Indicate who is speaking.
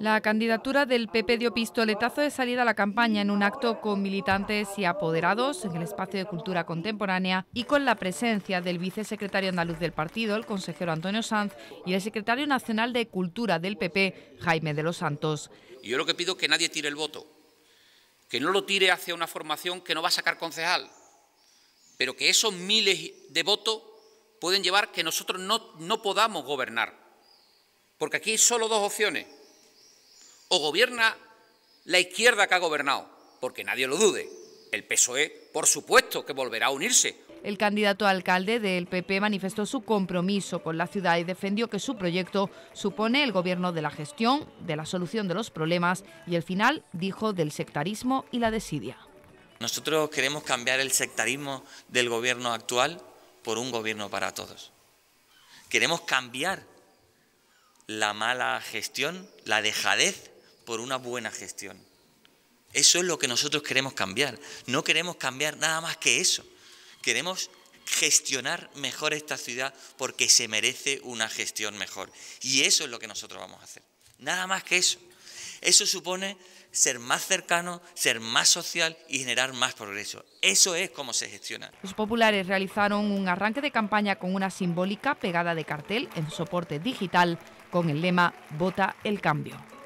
Speaker 1: La candidatura del PP dio pistoletazo de salida a la campaña en un acto con militantes y apoderados en el espacio de cultura contemporánea y con la presencia del vicesecretario andaluz del partido, el consejero Antonio Sanz, y el secretario nacional de Cultura del PP, Jaime de los Santos.
Speaker 2: Yo lo que pido es que nadie tire el voto, que no lo tire hacia una formación que no va a sacar concejal, pero que esos miles de votos pueden llevar que nosotros no, no podamos gobernar porque aquí hay solo dos opciones. O gobierna la izquierda que ha gobernado, porque nadie lo dude. El PSOE, por supuesto, que volverá a unirse.
Speaker 1: El candidato alcalde del PP manifestó su compromiso con la ciudad y defendió que su proyecto supone el gobierno de la gestión, de la solución de los problemas y el final, dijo, del sectarismo y la desidia.
Speaker 3: Nosotros queremos cambiar el sectarismo del gobierno actual por un gobierno para todos. Queremos cambiar la mala gestión, la dejadez por una buena gestión. Eso es lo que nosotros queremos cambiar. No queremos cambiar nada más que eso. Queremos gestionar mejor esta ciudad porque se merece una gestión mejor. Y eso es lo que nosotros vamos a hacer. Nada más que eso. Eso supone ser más cercano, ser más social y generar más progreso. Eso es cómo se gestiona.
Speaker 1: Los populares realizaron un arranque de campaña con una simbólica pegada de cartel en soporte digital con el lema Vota el cambio.